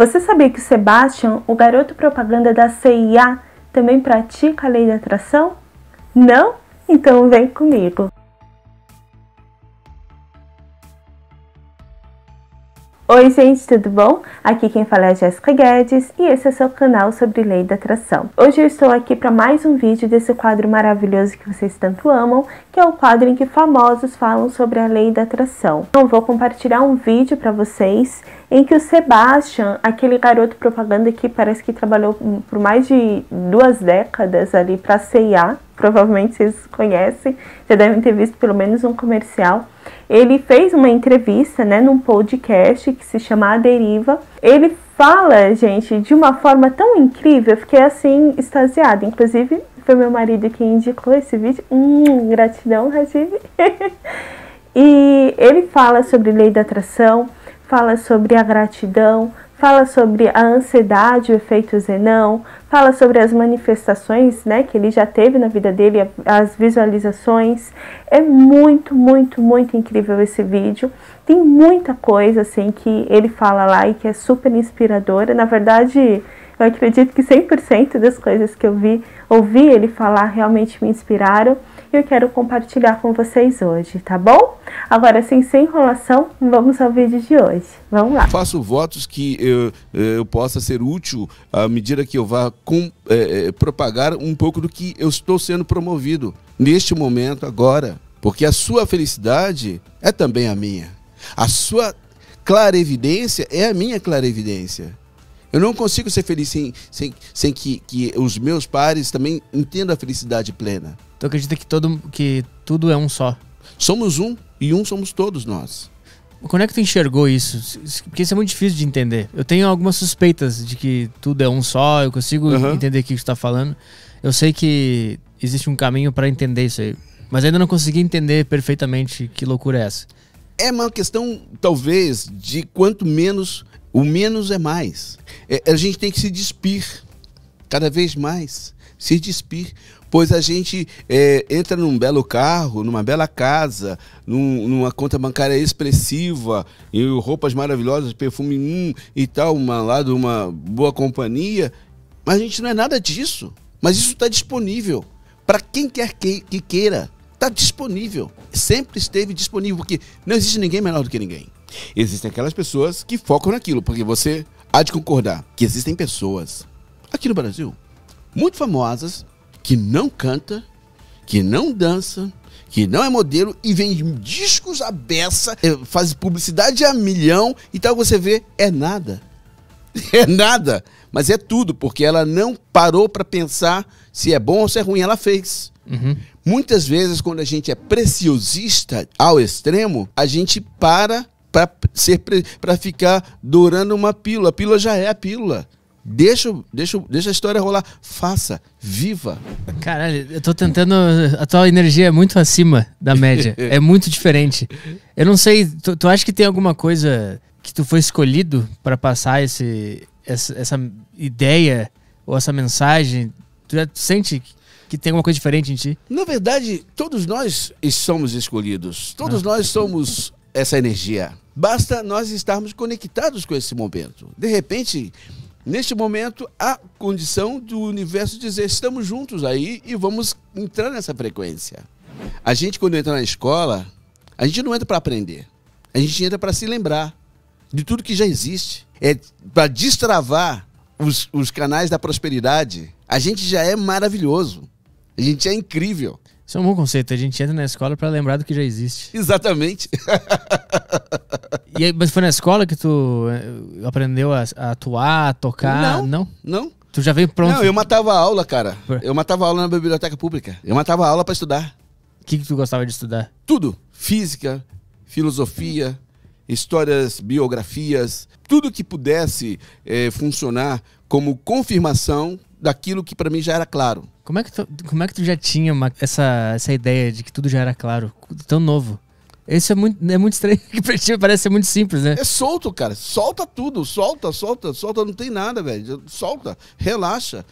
Você sabia que o Sebastian, o garoto propaganda da CIA, também pratica a lei da atração? Não? Então vem comigo! Oi, gente, tudo bom? Aqui quem fala é a Jéssica Guedes e esse é seu canal sobre Lei da Atração. Hoje eu estou aqui para mais um vídeo desse quadro maravilhoso que vocês tanto amam, que é o quadro em que famosos falam sobre a Lei da Atração. Então, vou compartilhar um vídeo para vocês em que o Sebastian, aquele garoto propaganda que parece que trabalhou por mais de duas décadas ali para CIA, provavelmente vocês conhecem, já devem ter visto pelo menos um comercial. Ele fez uma entrevista, né, num podcast que se chama A Deriva. Ele fala, gente, de uma forma tão incrível, eu fiquei assim extasiada. Inclusive, foi meu marido que indicou esse vídeo. Hum, gratidão, Rajiv. e ele fala sobre lei da atração, fala sobre a gratidão, fala sobre a ansiedade, o efeito Zenão, fala sobre as manifestações né, que ele já teve na vida dele, as visualizações. É muito, muito, muito incrível esse vídeo. Tem muita coisa assim que ele fala lá e que é super inspiradora. Na verdade, eu acredito que 100% das coisas que eu vi, ouvi ele falar realmente me inspiraram e eu quero compartilhar com vocês hoje, tá bom? Agora sim, sem enrolação, vamos ao vídeo de hoje. Vamos lá. Faço votos que eu, eu possa ser útil à medida que eu vá com, é, é propagar um pouco do que eu estou sendo promovido neste momento, agora. Porque a sua felicidade é também a minha. A sua clarevidência é a minha clarevidência. Eu não consigo ser feliz sem, sem, sem que, que os meus pares também entendam a felicidade plena. Tu então acredita que, todo, que tudo é um só? Somos um e um somos todos nós. Como é que tu enxergou isso? Porque isso é muito difícil de entender. Eu tenho algumas suspeitas de que tudo é um só, eu consigo uhum. entender o que tu tá falando. Eu sei que existe um caminho para entender isso aí. Mas ainda não consegui entender perfeitamente que loucura é essa. É uma questão, talvez, de quanto menos o menos é mais. É, a gente tem que se despir cada vez mais. Se despir. Pois a gente é, entra num belo carro, numa bela casa, num, numa conta bancária expressiva, e roupas maravilhosas, perfume hum, e tal, uma lado, uma boa companhia. Mas a gente não é nada disso. Mas isso está disponível para quem quer que, que queira. Está disponível. Sempre esteve disponível, porque não existe ninguém melhor do que ninguém. Existem aquelas pessoas que focam naquilo, porque você há de concordar que existem pessoas aqui no Brasil muito famosas que não canta, que não dança, que não é modelo e vende discos à beça, eh, faz publicidade a milhão e tal, você vê, é nada. É nada, mas é tudo, porque ela não parou para pensar se é bom ou se é ruim, ela fez. Uhum. Muitas vezes, quando a gente é preciosista ao extremo, a gente para para ser para ficar dourando uma pílula. A pílula já é a pílula. Deixa, deixa, deixa a história rolar. Faça, viva. Caralho, eu tô tentando. A tua energia é muito acima da média. é muito diferente. Eu não sei, tu, tu acha que tem alguma coisa que tu foi escolhido para passar esse, essa, essa, ideia ou essa mensagem? Tu já sente que tem alguma coisa diferente em ti? Na verdade, todos nós somos escolhidos. Todos ah. nós somos essa energia. Basta nós estarmos conectados com esse momento. De repente, neste momento, há condição do universo dizer: estamos juntos aí e vamos entrar nessa frequência. A gente, quando entra na escola, a gente não entra para aprender, a gente entra para se lembrar de tudo que já existe. É para destravar os, os canais da prosperidade. A gente já é maravilhoso, a gente é incrível. Isso é um bom conceito. A gente entra na escola para lembrar do que já existe. Exatamente. Aí, mas foi na escola que tu eh, aprendeu a, a atuar, a tocar? Não, não. Não. Tu já veio pronto? Não, eu matava aula, cara. Eu matava aula na biblioteca pública. Eu matava aula para estudar. O que, que tu gostava de estudar? Tudo. Física, filosofia, histórias, biografias, tudo que pudesse é, funcionar como confirmação daquilo que para mim já era claro. Como é que tu, como é que tu já tinha uma, essa, essa ideia de que tudo já era claro, tão novo? Isso é muito, é muito estranho, que pra ti parece ser muito simples, né? É solto, cara. Solta tudo. Solta, solta, solta. Não tem nada, velho. Solta. Relaxa.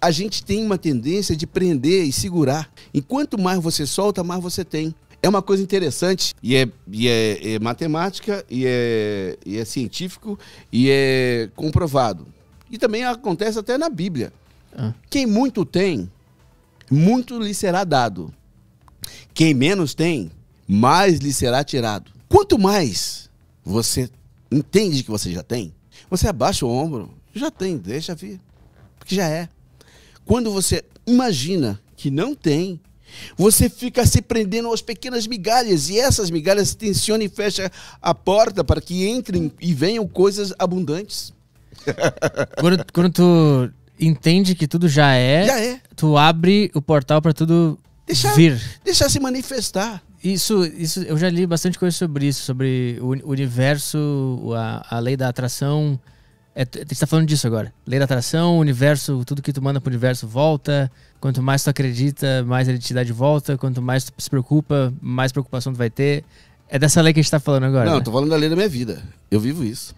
A gente tem uma tendência de prender e segurar. E quanto mais você solta, mais você tem. É uma coisa interessante. E é, e é, é matemática, e é, e é científico, e é comprovado. E também acontece até na Bíblia. Ah. Quem muito tem, muito lhe será dado. Quem menos tem, mais lhe será tirado. Quanto mais você entende que você já tem, você abaixa o ombro, já tem, deixa vir, porque já é. Quando você imagina que não tem, você fica se prendendo às pequenas migalhas e essas migalhas tensionam e fecha a porta para que entrem e venham coisas abundantes. Quando, quando tu entende que tudo já é, já é. tu abre o portal para tudo vir. Deixar se manifestar. Isso, isso, eu já li bastante coisa sobre isso, sobre o universo, a, a lei da atração. É, a gente tá falando disso agora. Lei da atração, universo, tudo que tu manda pro universo volta. Quanto mais tu acredita, mais ele te dá de volta. Quanto mais tu se preocupa, mais preocupação tu vai ter. É dessa lei que a gente tá falando agora. Não, né? tô falando da lei da minha vida. Eu vivo isso.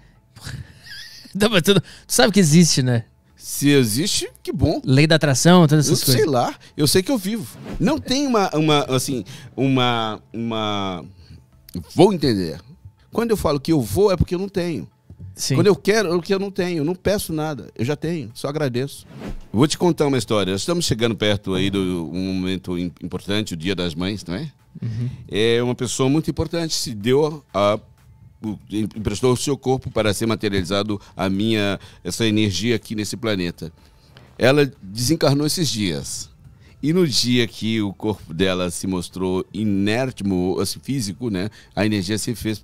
não, mas tu, tu sabe que existe, né? Se existe, que bom. Lei da atração, todas essas eu coisas. Sei lá, eu sei que eu vivo. Não tem uma, uma assim, uma, uma... Vou entender. Quando eu falo que eu vou, é porque eu não tenho. Sim. Quando eu quero, é o que eu não tenho. não peço nada. Eu já tenho, só agradeço. Vou te contar uma história. Estamos chegando perto aí do um momento importante, o Dia das Mães, não é? Uhum. É uma pessoa muito importante se deu a emprestou o seu corpo para ser materializado a minha essa energia aqui nesse planeta. Ela desencarnou esses dias. E no dia que o corpo dela se mostrou inerte assim, físico, né? A energia se fez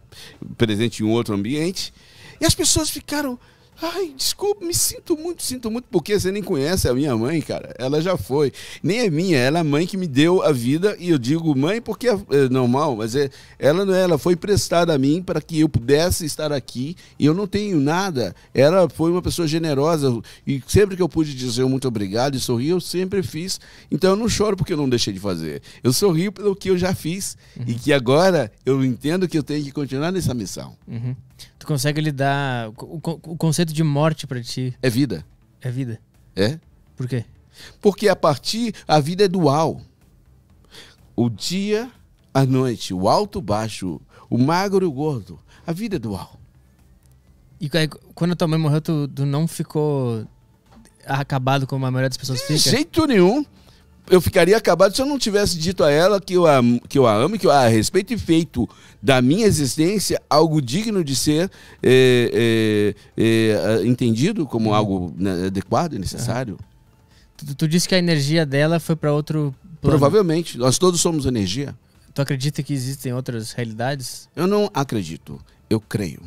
presente em um outro ambiente. E as pessoas ficaram Ai, desculpa, me sinto muito, sinto muito, porque você nem conhece a minha mãe, cara. Ela já foi. Nem é minha, ela é a mãe que me deu a vida. E eu digo mãe porque é, é normal, mas é, ela não é, ela foi prestada a mim para que eu pudesse estar aqui. E eu não tenho nada. Ela foi uma pessoa generosa. E sempre que eu pude dizer muito obrigado e sorrir, eu sempre fiz. Então eu não choro porque eu não deixei de fazer. Eu sorrio pelo que eu já fiz. Uhum. E que agora eu entendo que eu tenho que continuar nessa missão. Uhum. Tu consegue lidar. O, o conceito de morte para ti. É vida. É vida. É? Por quê? Porque a partir. A vida é dual. O dia, a noite, o alto, baixo, o magro e o gordo. A vida é dual. E aí, quando a tua mãe morreu, tu, tu não ficou acabado como a maioria das pessoas de fica? De jeito nenhum eu ficaria acabado se eu não tivesse dito a ela que eu a, que eu a amo, que eu a respeito e feito da minha existência algo digno de ser é, é, é, entendido como uhum. algo né, adequado e necessário. É. Tu, tu disse que a energia dela foi para outro plano. Provavelmente. Nós todos somos energia. Tu acredita que existem outras realidades? Eu não acredito. Eu creio.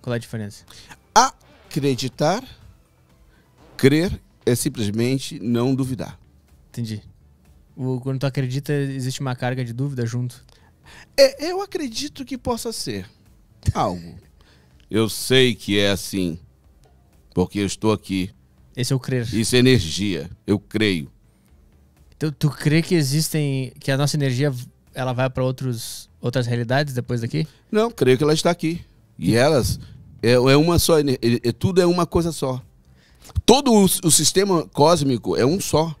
Qual é a diferença? Acreditar, crer, é simplesmente não duvidar. Entendi. O, quando tu acredita, existe uma carga de dúvida junto? É, eu acredito que possa ser algo. eu sei que é assim, porque eu estou aqui. Esse é o crer. Isso é energia, eu creio. Então, tu crê que existem, que a nossa energia ela vai para outros outras realidades depois daqui? Não, creio que ela está aqui. E elas é, é uma só, é, é, tudo é uma coisa só. Todo o, o sistema cósmico é um só.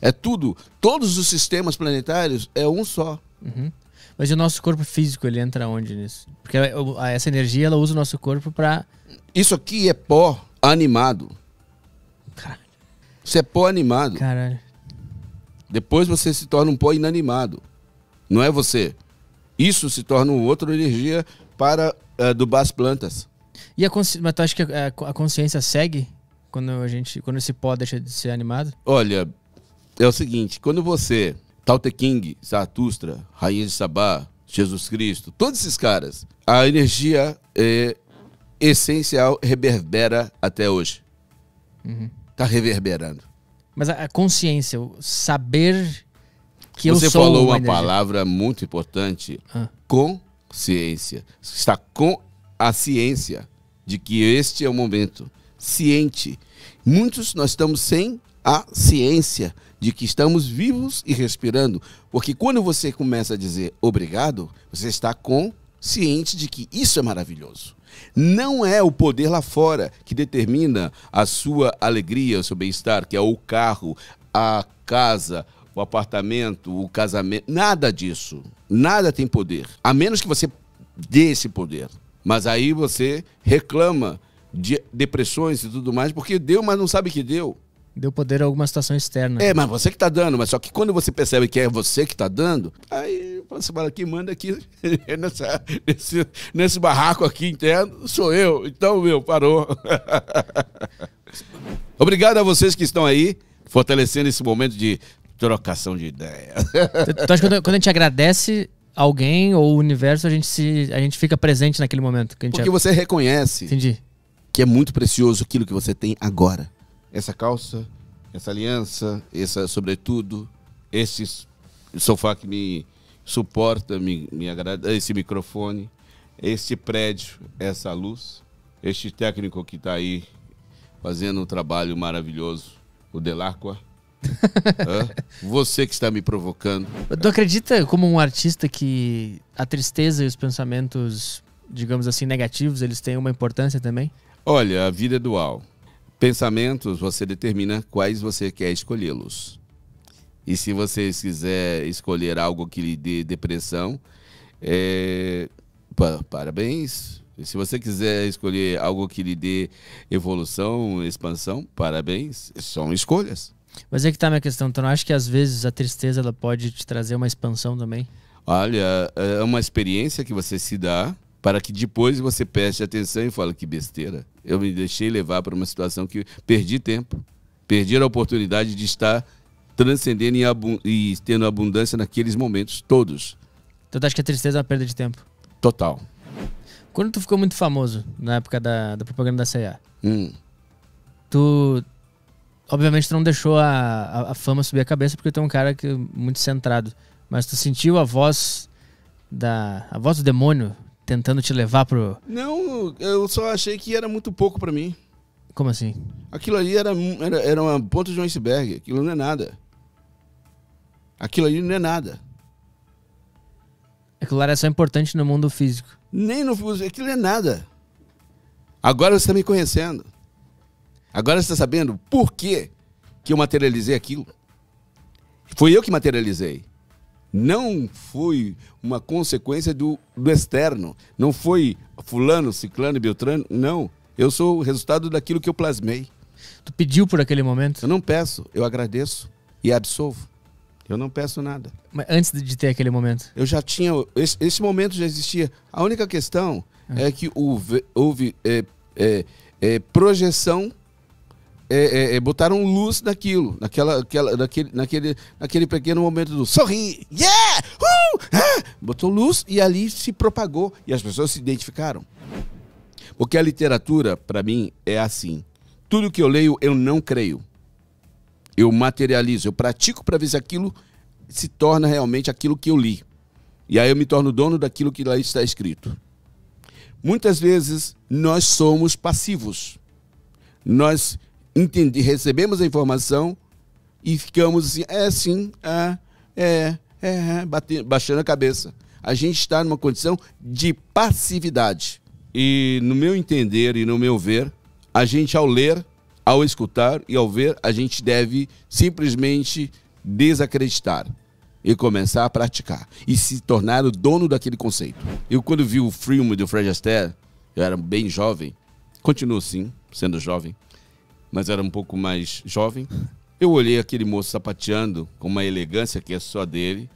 É tudo. Todos os sistemas planetários é um só. Uhum. Mas o nosso corpo físico, ele entra onde nisso? Porque é, essa energia, ela usa o nosso corpo para... Isso aqui é pó animado. Caralho. Isso é pó animado. Caralho. Depois você se torna um pó inanimado. Não é você. Isso se torna uma outra energia para uh, é, as plantas. E a consci... Mas tu acha que a, a consciência segue quando, a gente, quando esse pó deixa de ser animado? Olha, é o seguinte: quando você, Tao King, Zaratustra, Rainha de Sabá, Jesus Cristo, todos esses caras, a energia é, essencial reverbera até hoje. Está uhum. Tá reverberando. Mas a consciência, o saber que você eu sou. Você falou uma, uma palavra muito importante: ah. consciência. Está com a ciência de que este é o momento. Ciente. Muitos nós estamos sem a ciência de que estamos vivos e respirando. Porque quando você começa a dizer obrigado, você está consciente de que isso é maravilhoso. Não é o poder lá fora que determina a sua alegria, o seu bem-estar, que é o carro, a casa, o apartamento, o casamento. Nada disso. Nada tem poder. A menos que você dê esse poder. Mas aí você reclama de depressões e tudo mais, porque deu, mas não sabe que deu deu poder a alguma situação externa. É, mas você que está dando, mas só que quando você percebe que é você que está dando, aí você assim, fala aqui, manda aqui, é nessa, nesse, nesse barraco aqui interno, sou eu. Então, meu, parou. Obrigado a vocês que estão aí, fortalecendo esse momento de trocação de ideia. Então, então acho que quando a gente agradece alguém ou o universo, a gente, se, a gente fica presente naquele momento? Que a gente Porque é... você reconhece Entendi. que é muito precioso aquilo que você tem agora essa calça, essa aliança, essa sobretudo, esse sofá que me suporta, me, me agrada, esse microfone, este prédio, essa luz, este técnico que está aí fazendo um trabalho maravilhoso, o Delacqua. Você que está me provocando. Tu acredita como um artista que a tristeza e os pensamentos, digamos assim, negativos, eles têm uma importância também? Olha, a vida é dual. Pensamentos, você determina quais você quer escolhê-los. E se você quiser escolher algo que lhe dê depressão, é... parabéns. E se você quiser escolher algo que lhe dê evolução, expansão, parabéns. São escolhas. Mas é que está a minha questão. Então, acho que às vezes a tristeza ela pode te trazer uma expansão também? Olha, é uma experiência que você se dá para que depois você preste atenção e fale que besteira. Eu me deixei levar para uma situação que perdi tempo, perdi a oportunidade de estar transcendendo e, e tendo abundância naqueles momentos todos. Então, tu acha que a é tristeza é uma perda de tempo? Total. Quando tu ficou muito famoso na época da, da propaganda da CIA, hum. tu obviamente tu não deixou a, a, a, fama subir a cabeça porque tu é um cara que muito centrado. Mas tu sentiu a voz da a voz do demônio tentando te levar pro. Não, eu só achei que era muito pouco para mim. Como assim? Aquilo ali era, era, era uma ponta de um iceberg. Aquilo não é nada. Aquilo ali não é nada. Aquilo é só importante no mundo físico. Nem no físico. Aquilo é nada. Agora você está me conhecendo. Agora você está sabendo por que, que eu materializei aquilo. Foi eu que materializei não foi uma consequência do, do externo. Não foi fulano, ciclano, beltrano, não. Eu sou o resultado daquilo que eu plasmei. Tu pediu por aquele momento? Eu não peço, eu agradeço e absolvo. Eu não peço nada. Mas antes de ter aquele momento? Eu já tinha. Esse, esse momento já existia. A única questão ah. é que houve, houve é, é, é, projeção é, é, é, botaram luz naquilo, naquela, aquela, naquele, naquele, naquele pequeno momento do sorri, yeah, uh, ah, botou luz e ali se propagou e as pessoas se identificaram. Porque a literatura, para mim, é assim. Tudo que eu leio, eu não creio. Eu materializo, eu pratico para ver se aquilo se torna realmente aquilo que eu li. E aí eu me torno dono daquilo que lá está escrito. Muitas vezes nós somos passivos. Nós entendi, recebemos a informação e ficamos assim, é sim, é, é, é, é batendo, baixando a cabeça. A gente está numa condição de passividade. E no meu entender e no meu ver, a gente ao ler, ao escutar e ao ver, a gente deve simplesmente desacreditar e começar a praticar e se tornar o dono daquele conceito. Eu quando vi o filme do Fred Astaire, eu era bem jovem, continuo sim, sendo jovem, mas era um pouco mais jovem. Eu olhei aquele moço sapateando com uma elegância que é só dele,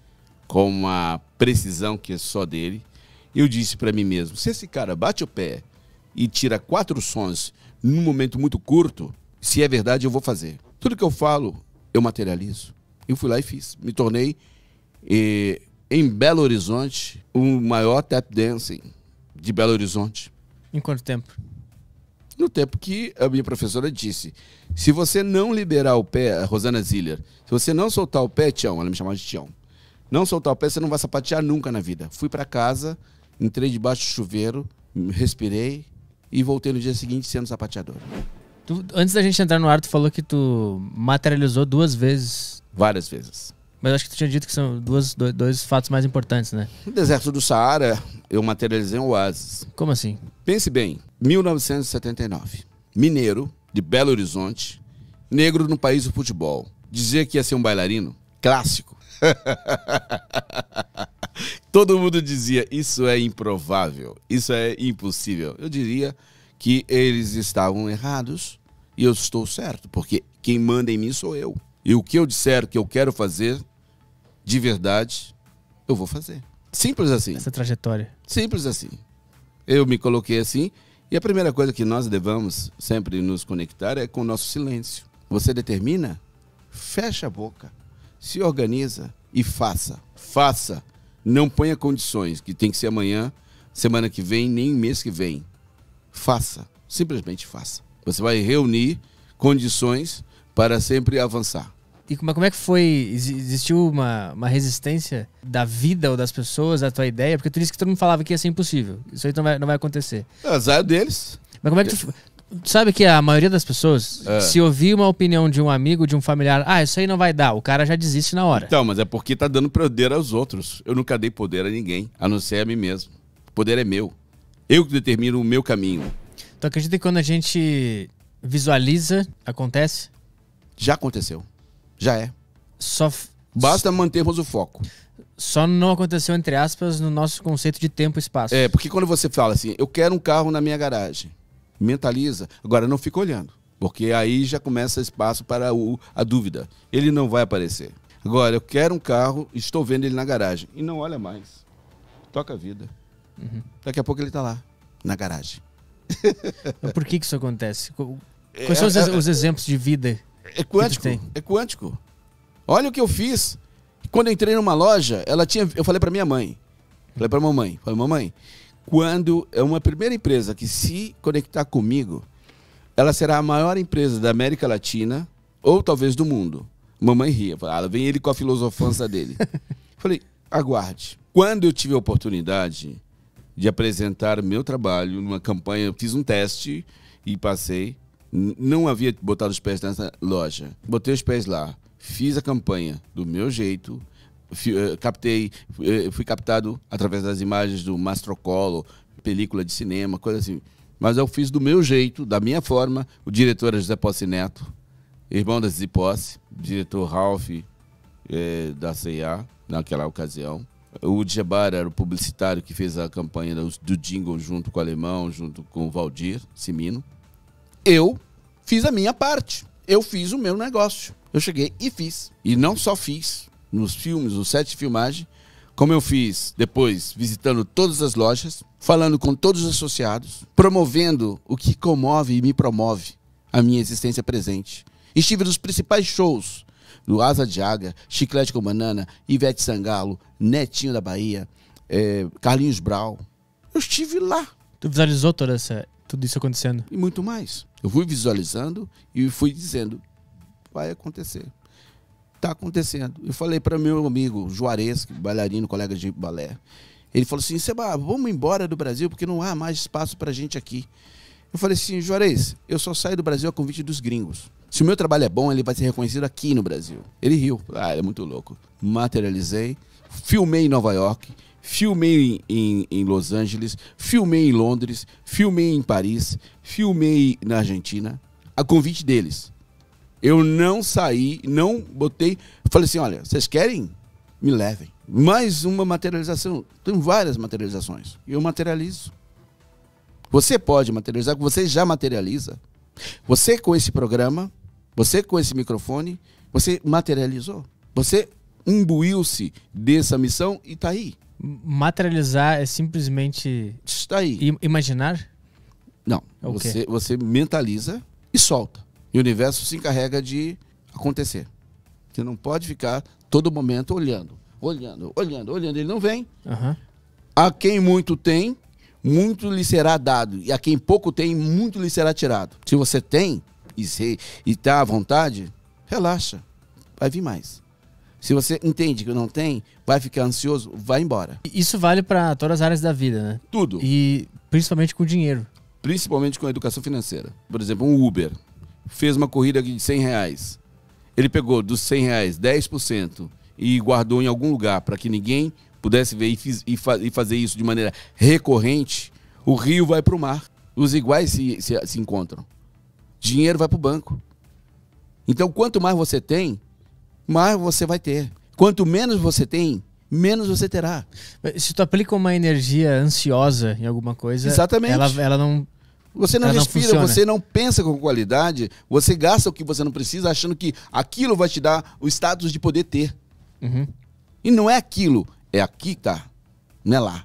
com uma precisão que é só dele. Eu disse para mim mesmo: se esse cara bate o pé e tira quatro sons num momento muito curto, se é verdade, eu vou fazer. Tudo que eu falo, eu materializo. Eu fui lá e fiz. Me tornei, eh, em Belo Horizonte, o maior tap dancing de Belo Horizonte. Em quanto tempo? no tempo que a minha professora disse: se você não liberar o pé, a Rosana Ziller, se você não soltar o pé, Tião, ela me chamava de Tião, não soltar o pé, você não vai sapatear nunca na vida. Fui para casa, entrei debaixo do chuveiro, respirei e voltei no dia seguinte sendo sapateador. Tu, antes da gente entrar no ar, tu falou que tu materializou duas vezes. Várias vezes. Mas acho que tu tinha dito que são duas, dois, dois fatos mais importantes, né? No deserto do Saara, eu materializei um oásis. Como assim? Pense bem, 1979. Mineiro, de Belo Horizonte, negro no país do futebol. Dizia que ia ser um bailarino clássico. Todo mundo dizia, isso é improvável, isso é impossível. Eu diria que eles estavam errados e eu estou certo, porque quem manda em mim sou eu. E o que eu disser que eu quero fazer, de verdade, eu vou fazer. Simples assim. Essa trajetória. Simples assim. Eu me coloquei assim. E a primeira coisa que nós devemos sempre nos conectar é com o nosso silêncio. Você determina? Fecha a boca. Se organiza e faça. Faça. Não ponha condições que tem que ser amanhã, semana que vem, nem mês que vem. Faça. Simplesmente faça. Você vai reunir condições para sempre avançar. E como, é, como é que foi? Existiu uma, uma resistência da vida ou das pessoas à tua ideia? Porque tu disse que todo mundo falava que ia ser impossível. Isso aí não vai, não vai acontecer. É, azar deles. Mas como é que tu. Sabe que a maioria das pessoas, é. se ouvir uma opinião de um amigo, de um familiar, ah, isso aí não vai dar, o cara já desiste na hora. Então, mas é porque tá dando poder aos outros. Eu nunca dei poder a ninguém, a não ser a mim mesmo. O poder é meu. Eu que determino o meu caminho. Tu acredita que quando a gente visualiza, acontece? Já aconteceu. Já é. Só Basta mantermos o foco. Só não aconteceu, entre aspas, no nosso conceito de tempo e espaço. É, porque quando você fala assim, eu quero um carro na minha garagem, mentaliza, agora não fica olhando, porque aí já começa espaço para o, a dúvida. Ele não vai aparecer. Agora, eu quero um carro, estou vendo ele na garagem, e não olha mais. Toca a vida. Uhum. Daqui a pouco ele está lá, na garagem. Por que, que isso acontece? É, quais são os, é, é, os exemplos de vida é quântico. É quântico. Olha o que eu fiz. Quando eu entrei numa loja, ela tinha. Eu falei para minha mãe. Falei para mamãe. Falei, mamãe, quando é uma primeira empresa que se conectar comigo, ela será a maior empresa da América Latina ou talvez do mundo. Mamãe ria. Falei, ah, vem ele com a filosofança dele. falei, aguarde. Quando eu tive a oportunidade de apresentar o meu trabalho numa campanha, fiz um teste e passei. Não havia botado os pés nessa loja. Botei os pés lá, fiz a campanha do meu jeito, fui, uh, eh, captei, eh, fui captado através das imagens do Mastrocolo, película de cinema, coisa assim. Mas eu fiz do meu jeito, da minha forma. O diretor é José Posse Neto, irmão da Zizi Posse, diretor Ralph eh, da CIA, naquela ocasião. O Djebar era o publicitário que fez a campanha do jingle junto com o Alemão, junto com o Valdir Simino eu fiz a minha parte. Eu fiz o meu negócio. Eu cheguei e fiz. E não só fiz nos filmes, nos sete filmagens, filmagem, como eu fiz depois visitando todas as lojas, falando com todos os associados, promovendo o que comove e me promove a minha existência presente. Estive nos principais shows do Asa de Águia, Chiclete com Banana, Ivete Sangalo, Netinho da Bahia, é, Carlinhos Brau. Eu estive lá. Tu visualizou toda essa, tudo isso acontecendo? E muito mais. Eu fui visualizando e fui dizendo: vai acontecer. Está acontecendo. Eu falei para meu amigo Juarez, é bailarino, colega de balé. Ele falou assim: Seba, vamos embora do Brasil porque não há mais espaço para gente aqui. Eu falei assim: Juarez, eu só saio do Brasil a convite dos gringos. Se o meu trabalho é bom, ele vai ser reconhecido aqui no Brasil. Ele riu. Ah, ele é muito louco. Materializei, filmei em Nova York, filmei em, em, Los Angeles, filmei em Londres, filmei em Paris, filmei na Argentina, a convite deles. Eu não saí, não botei. Falei assim: olha, vocês querem? Me levem. Mais uma materialização. Tem várias materializações. Eu materializo. Você pode materializar, você já materializa. Você com esse programa, você com esse microfone, você materializou. Você imbuiu-se dessa missão e está aí. Materializar é simplesmente. Está aí. imaginar? Não. É okay. Você, você mentaliza e solta. E o universo se encarrega de acontecer. Você não pode ficar todo momento olhando, olhando, olhando, olhando. Ele não vem. Uhum. A quem muito tem, muito lhe será dado. E a quem pouco tem, muito lhe será tirado. Se você tem e está à vontade, relaxa. Vai vir mais. Se você entende que não tem, vai ficar ansioso, vai embora. Isso vale para todas as áreas da vida, né? Tudo. E principalmente com dinheiro. Principalmente com a educação financeira. Por exemplo, um Uber fez uma corrida de 100 reais. Ele pegou dos 100 reais 10% e guardou em algum lugar para que ninguém pudesse ver e, fiz, e, fa, e, fazer isso de maneira recorrente. O rio vai para o mar. Os iguais se, se, se encontram. Dinheiro vai para o banco. Então, quanto mais você tem, mais você vai ter. Quanto menos você tem, menos você terá. Se tu aplica uma energia ansiosa em alguma coisa, Exatamente. Ela, ela não. Você não respira, não você não pensa com qualidade, você gasta o que você não precisa, achando que aquilo vai te dar o status de poder ter. Uhum. E não é aquilo, é aqui que tá, não é lá.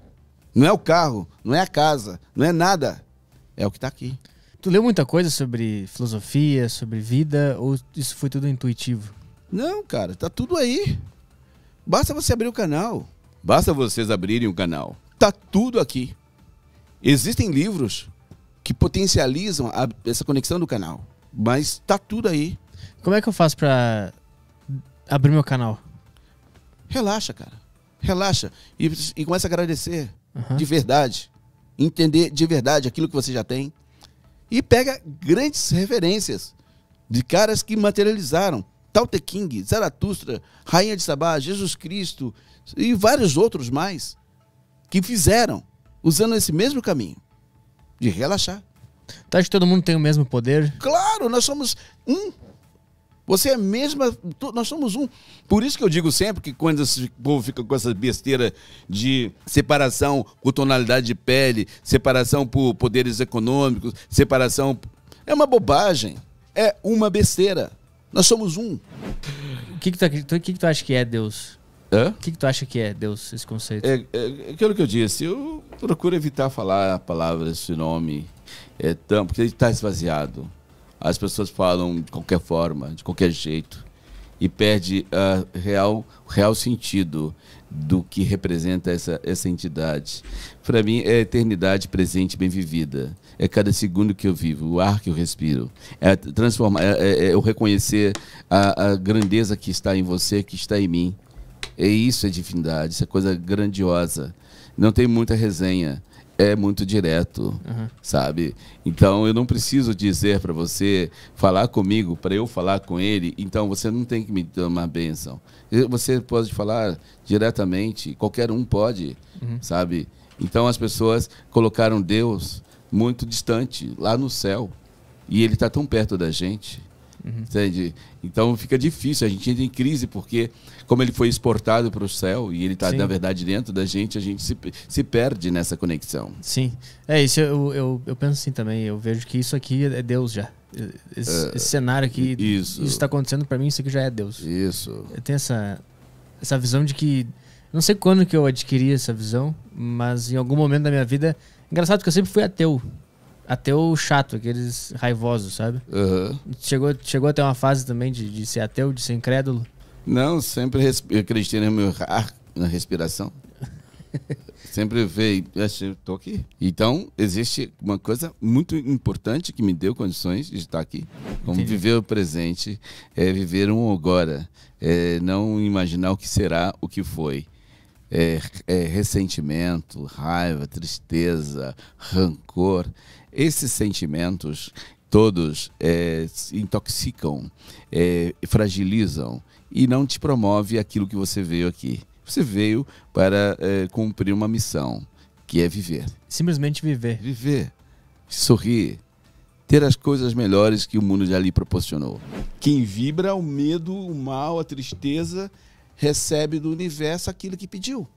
Não é o carro, não é a casa, não é nada. É o que está aqui. Tu leu muita coisa sobre filosofia, sobre vida, ou isso foi tudo intuitivo? Não, cara, tá tudo aí. Basta você abrir o canal. Basta vocês abrirem o canal. Tá tudo aqui. Existem livros que potencializam a, essa conexão do canal, mas tá tudo aí. Como é que eu faço para abrir meu canal? Relaxa, cara. Relaxa e, e começa a agradecer uhum. de verdade, entender de verdade aquilo que você já tem e pega grandes referências de caras que materializaram Tao King, Zaratustra, Rainha de Sabá, Jesus Cristo e vários outros mais que fizeram usando esse mesmo caminho de relaxar. Tá que todo mundo tem o mesmo poder? Claro, nós somos um. Você é a mesma, nós somos um. Por isso que eu digo sempre que quando esse povo fica com essa besteira de separação por tonalidade de pele, separação por poderes econômicos, separação. É uma bobagem. É uma besteira. Nós somos um. O que, que, tu, que, que tu acha que é Deus? Hã? O que, que tu acha que é Deus, esse conceito? É, é, aquilo que eu disse, eu procuro evitar falar a palavra esse nome, é, tão, porque ele está esvaziado. As pessoas falam de qualquer forma, de qualquer jeito e perde real, o real sentido do que representa essa, essa entidade. Para mim, é a eternidade presente bem vivida. É cada segundo que eu vivo, o ar que eu respiro. É transformar, é, é, é eu reconhecer a, a, grandeza que está em você, que está em mim. É isso é divindade, isso é coisa grandiosa. Não tem muita resenha é muito direto, uhum. sabe? Então eu não preciso dizer para você falar comigo para eu falar com ele. Então você não tem que me dar uma benção. Você pode falar diretamente. Qualquer um pode, uhum. sabe? Então as pessoas colocaram Deus muito distante lá no céu e ele está tão perto da gente. Uhum. Entende? Então fica difícil. A gente entra em crise porque, como ele foi exportado para o céu e ele está, na verdade, dentro da gente, a gente se, se perde nessa conexão. Sim. É isso. Eu, eu, eu penso assim também. Eu vejo que isso aqui é Deus já. Esse, uh, esse cenário aqui, isso está acontecendo para mim, isso aqui já é Deus. Isso. Eu tenho essa, essa visão de que. Não sei quando que eu adquiri essa visão, mas em algum momento da minha vida. Engraçado que eu sempre fui ateu até o chato, aqueles raivosos, sabe? Uhum. Chegou, chegou a ter uma fase também de, de ser ateu, de ser incrédulo? Não, sempre acreditei no meu ar, na respiração. sempre veio, estou aqui. Então, existe uma coisa muito importante que me deu condições de estar aqui. Como Entendi. viver o presente, é viver um agora, é não imaginar o que será, o que foi. É, é ressentimento, raiva, tristeza, rancor. Esses sentimentos todos é, intoxicam, é, fragilizam e não te promove aquilo que você veio aqui. Você veio para é, cumprir uma missão, que é viver. Simplesmente viver. Viver. Sorrir. Ter as coisas melhores que o mundo já lhe proporcionou. Quem vibra o medo, o mal, a tristeza, recebe do universo aquilo que pediu.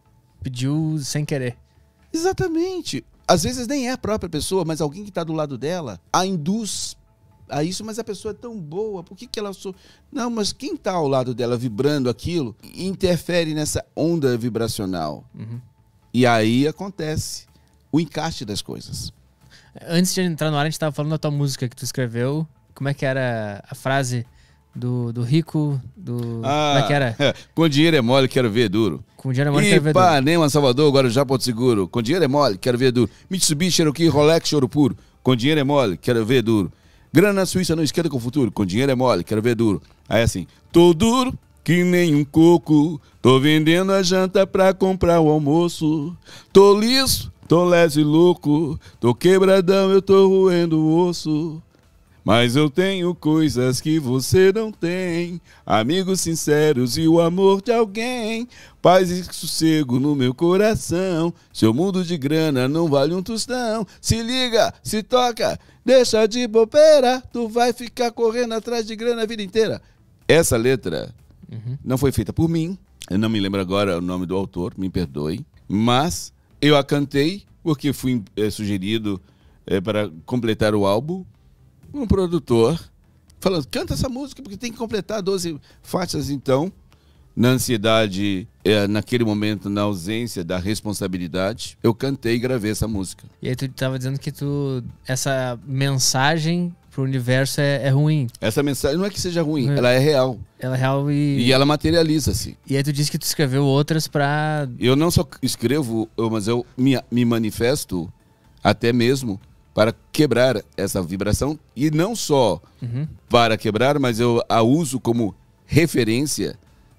Pediu sem querer. Exatamente. Às vezes nem é a própria pessoa, mas alguém que está do lado dela a induz a isso, mas a pessoa é tão boa, por que, que ela. sou Não, mas quem está ao lado dela vibrando aquilo interfere nessa onda vibracional. Uhum. E aí acontece o encaixe das coisas. Antes de entrar no ar, a gente estava falando da tua música que tu escreveu. Como é que era a frase? do, do rico, do. Ah, como é que era? É, com dinheiro é mole, quero ver duro. Com dinheiro é mole, Ipanema, quero ver duro. Ipanema, Salvador, já Porto Seguro. Com dinheiro é mole, quero ver duro. Mitsubishi, Cherokee, Rolex, Ouro Puro. Com dinheiro é mole, quero ver duro. Grana na Suíça, não esquerda com o futuro. Com dinheiro é mole, quero ver duro. Aí assim, tô duro que nem um coco. Tô vendendo a janta pra comprar o almoço. Tô liso, tô leso e louco. Tô quebradão, eu tô roendo o osso. Mas eu tenho coisas que você não tem. Amigos sinceros e o amor de alguém. Paz e sossego no meu coração. Seu mundo de grana não vale um tostão. Se liga, se toca, deixa de bobeira. Tu vai ficar correndo atrás de grana a vida inteira. Essa letra uhum. não foi feita por mim. Eu não me lembro agora o nome do autor, me perdoe. Mas eu a cantei porque fui é, sugerido é, para completar o álbum um produtor falando, canta essa música, porque tem que completar 12 faixas, então, na ansiedade, é, naquele momento, na ausência da responsabilidade, eu cantei e gravei essa música. E aí tu estava dizendo que tu. Essa mensagem pro universo é, é, ruim. Essa mensagem não é que seja ruim, é. ela é real. Ela é real e. E ela materializa-se. E aí tu disse que tu escreveu outras para Eu não só escrevo, eu, mas eu me, me manifesto até mesmo para quebrar essa vibração e não só uhum. para quebrar, mas eu a uso como referência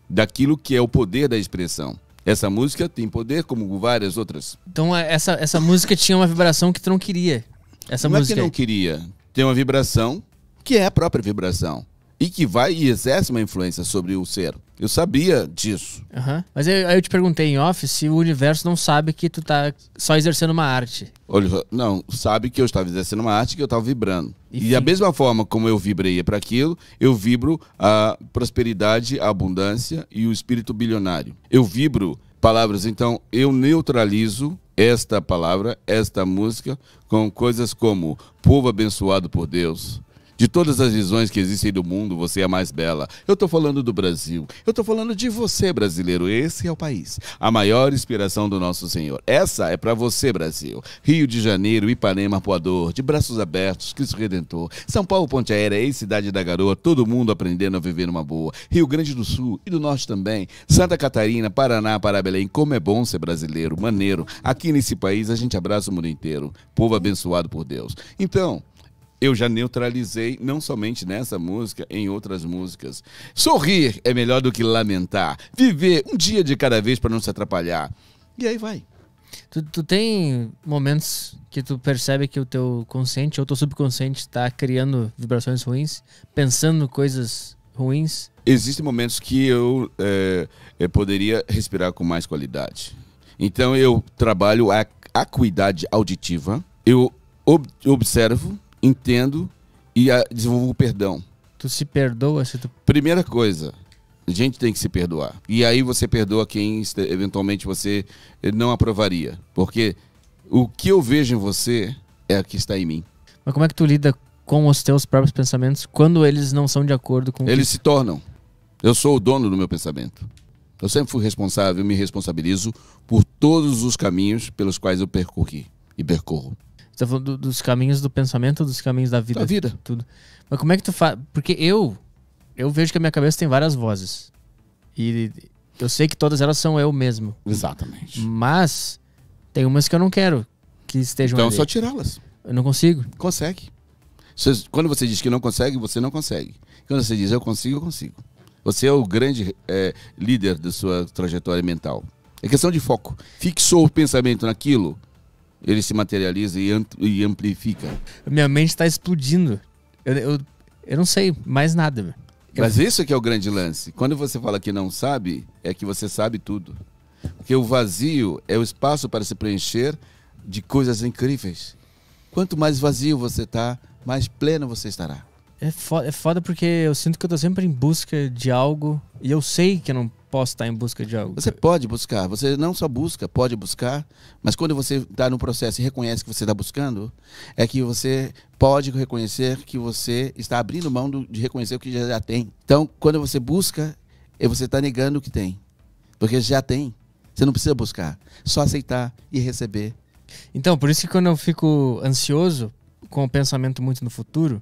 daquilo que é o poder da expressão. Essa música tem poder como várias outras. Então é, essa, essa música tinha uma vibração que tu não queria. Essa não música é que não queria. Tem uma vibração que é a própria vibração e que vai e exerce uma influência sobre o ser. Eu sabia disso. Uhum. Mas eu, aí eu te perguntei em off se o universo não sabe que tu tá só exercendo uma arte. Olha, não, sabe que eu estava exercendo uma arte que eu estava vibrando. Enfim. E da mesma forma como eu vibrei para aquilo, eu vibro a prosperidade, a abundância e o espírito bilionário. Eu vibro palavras, então eu neutralizo esta palavra, esta música com coisas como povo abençoado por Deus, de todas as visões que existem do mundo, você é a mais bela. Eu estou falando do Brasil. Eu estou falando de você, brasileiro. Esse é o país. A maior inspiração do nosso Senhor. Essa é para você, Brasil. Rio de Janeiro, Ipanema, Poador, de braços abertos, Cristo Redentor. São Paulo, Ponte Aérea, ex-cidade da garoa. Todo mundo aprendendo a viver numa boa. Rio Grande do Sul e do Norte também. Santa Catarina, Paraná, Pará, Belém. Como é bom ser brasileiro. Maneiro. Aqui nesse país a gente abraça o mundo inteiro. Povo abençoado por Deus. Então, eu já neutralizei, não somente nessa música, em outras músicas. Sorrir é melhor do que lamentar. Viver um dia de cada vez para não se atrapalhar. E aí vai. Tu, tu tem momentos que tu percebe que o teu consciente ou teu subconsciente está criando vibrações ruins, pensando coisas ruins? Existem momentos que eu, é, eu poderia respirar com mais qualidade. Então eu trabalho a acuidade auditiva, eu ob observo entendo e ah, desenvolvo o perdão. Tu se perdoa se tu. Primeira coisa, a gente tem que se perdoar. E aí você perdoa quem eventualmente você eh, não aprovaria. Porque o que eu vejo em você é o que está em mim. Mas como é que tu lida com os teus próprios pensamentos quando eles não são de acordo com. Eles que... se tornam. Eu sou o dono do meu pensamento. Eu sempre fui responsável, me responsabilizo por todos os caminhos pelos quais eu percorri e percorro tá falando do, dos caminhos do pensamento, dos caminhos da vida. Da vida. Tudo. Mas como é que tu faz? Porque eu, eu vejo que a minha cabeça tem várias vozes. E eu sei que todas elas são eu mesmo. Exatamente. Mas tem umas que eu não quero que estejam Então é ali. é só tirá-las. Eu não consigo. Consegue. Quando você diz que não consegue, você não consegue. Quando você diz eu consigo, eu consigo. Você é o grande é, líder da sua trajetória mental. É questão de foco. Fixou o pensamento naquilo, ele se materializa e, amplifica. Minha mente está explodindo. Eu, eu, eu, não sei mais nada. Mas isso isso que é o grande lance. Quando você fala que não sabe, é que você sabe tudo. Porque o vazio é o espaço para se preencher de coisas incríveis. Quanto mais vazio você tá, mais pleno você estará. É foda, é foda porque eu sinto que eu estou sempre em busca de algo e eu sei que eu não posso estar em busca de algo. Você pode buscar, você não só busca, pode buscar, mas quando você está no processo e reconhece que você está buscando, é que você pode reconhecer que você está abrindo mão do, de reconhecer o que já, já tem. Então, quando você busca, você está negando o que tem, porque já tem. Você não precisa buscar, só aceitar e receber. Então, por isso que quando eu fico ansioso com o pensamento muito no futuro,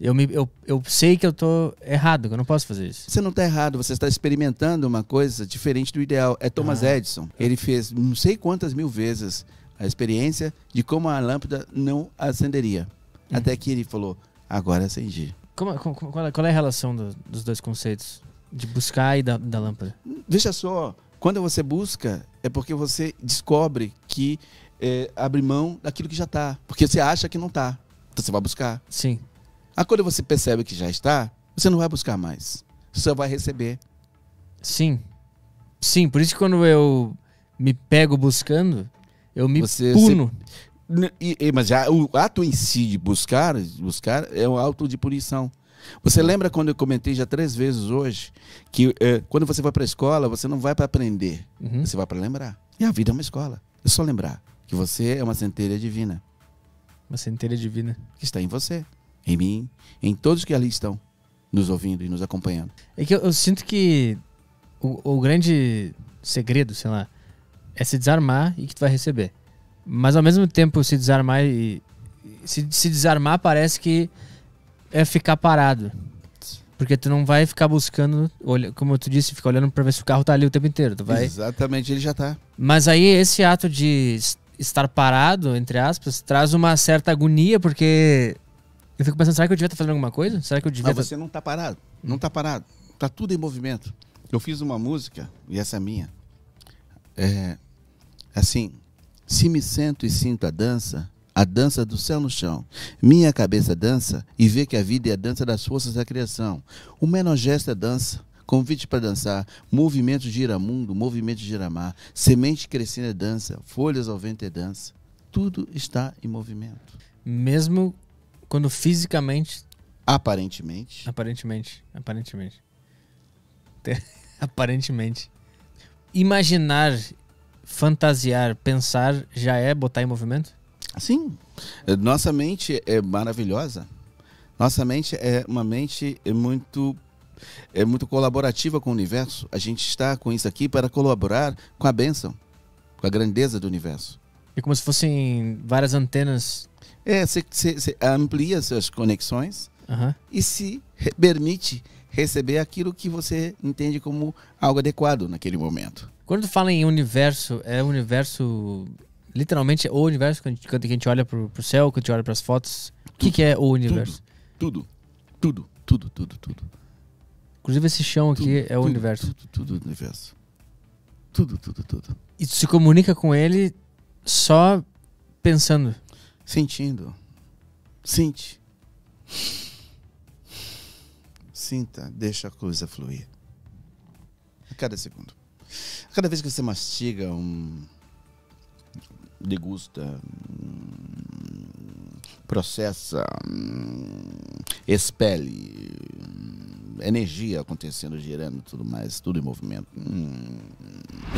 eu, me, eu, eu sei que eu tô errado, que eu não posso fazer isso. Você não está errado, você está experimentando uma coisa diferente do ideal. É Thomas ah. Edison. Ele fez não sei quantas mil vezes a experiência de como a lâmpada não acenderia. Hum. Até que ele falou, agora acendi. Como, como, é, qual, é a relação do, dos dois conceitos? De buscar e da, da lâmpada? Veja só, quando você busca, é porque você descobre que é, abre mão daquilo que já está. Porque você acha que não está. Então você vai buscar. Sim. Aí ah, quando você percebe que já está, você não vai buscar mais. Você vai receber. Sim. Sim, por isso que quando eu me pego buscando, eu me você puno. E, mas já, o ato em si de buscar, buscar é um ato de punição. Você lembra quando eu comentei já três vezes hoje que é, quando você vai para a escola, você não vai para aprender, uhum. você vai para lembrar. E a vida é uma escola. É só lembrar que você é uma centelha divina. Uma centelha divina. Que está em você em mim, em todos que ali estão nos ouvindo e nos acompanhando. É que eu, eu sinto que o, o, grande segredo, sei lá, é se desarmar e que tu vai receber. Mas ao mesmo tempo, se desarmar e. Se, se desarmar parece que é ficar parado. Porque tu não vai ficar buscando, olha, como tu disse, ficar olhando pra ver se o carro tá ali o tempo inteiro. Tu vai... Exatamente, ele já tá. Mas aí esse ato de estar parado, entre aspas, traz uma certa agonia, porque eu fico pensando, será que eu devia estar fazendo alguma coisa? Será que eu devia. Mas você não está parado. Não está parado. Está tudo em movimento. Eu fiz uma música, e essa é minha. É, assim, se me sento e sinto a dança, a dança do céu no chão. Minha cabeça dança e vê que a vida é a dança das forças da criação. O menor gesto é dança, convite para dançar, movimento de mundo, movimento de mar, semente crescendo é dança, folhas ao vento é dança. Tudo está em movimento. Mesmo quando fisicamente. Aparentemente. Aparentemente. Aparentemente. aparentemente. Imaginar, fantasiar, pensar já é botar em movimento? Sim. É, nossa mente é maravilhosa. Nossa mente é uma mente é muito é muito colaborativa com o universo. A gente está com isso aqui para colaborar com a bênção, com a grandeza do universo. É como se fossem várias antenas é, você, amplia suas conexões uhum. e se permite receber aquilo que você entende como algo adequado naquele momento. Quando fala em universo, é o universo literalmente é o universo quando a gente olha para o céu, quando a gente olha para as fotos. O que, que, é o universo? Tudo, tudo, tudo, tudo, tudo. Inclusive esse chão tudo, aqui é tudo, o universo. Tudo, tudo, tudo, universo. Tudo, tudo, tudo. E tu se comunica com ele só pensando. Sentindo. Sente. Sinta, deixa a coisa fluir. A cada segundo. A cada vez que você mastiga um. degusta. Um, processa. Um, expele. Um, energia acontecendo, girando tudo mais, tudo em movimento. Hum.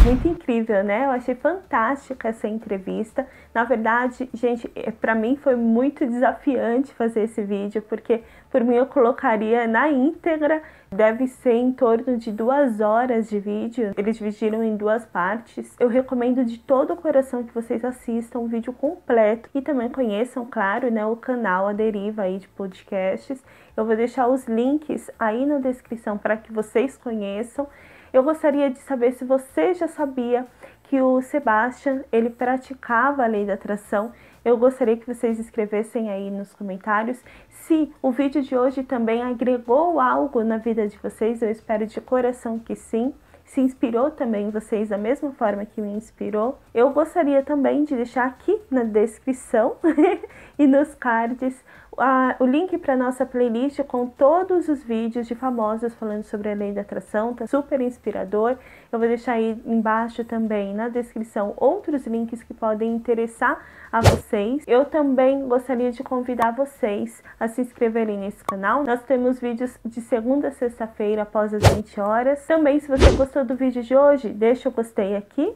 Muito incrível, né? Eu achei fantástica essa entrevista. Na verdade, gente, é, para mim foi muito desafiante fazer esse vídeo, porque por mim, eu colocaria na íntegra. Deve ser em torno de duas horas de vídeo. Eles dividiram em duas partes. Eu recomendo de todo o coração que vocês assistam o vídeo completo e também conheçam, claro, né, o canal A Deriva aí de podcasts. Eu vou deixar os links aí na descrição para que vocês conheçam. Eu gostaria de saber se você já sabia que o Sebastian ele praticava a lei da atração eu gostaria que vocês escrevessem aí nos comentários se o vídeo de hoje também agregou algo na vida de vocês. Eu espero de coração que sim se inspirou também vocês da mesma forma que me inspirou. Eu gostaria também de deixar aqui na descrição e nos cards a, o link para nossa playlist com todos os vídeos de famosos falando sobre a lei da atração, tá super inspirador. Eu vou deixar aí embaixo também na descrição outros links que podem interessar a vocês. Eu também gostaria de convidar vocês a se inscreverem nesse canal. Nós temos vídeos de segunda a sexta-feira após as 20 horas. Também se você gostou do vídeo de hoje, deixa o gostei aqui.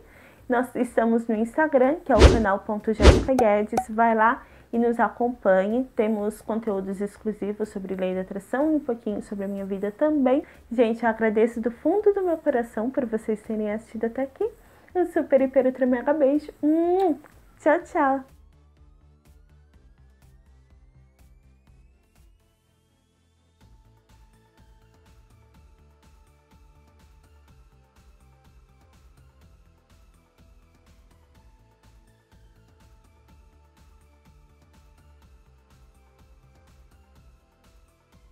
Nós estamos no Instagram, que é o canal.jéssica Guedes. Vai lá e nos acompanhe. Temos conteúdos exclusivos sobre lei da atração e um pouquinho sobre a minha vida também. Gente, eu agradeço do fundo do meu coração por vocês terem assistido até aqui. Um super, hiper, ultra, mega beijo. Hum, tchau, tchau!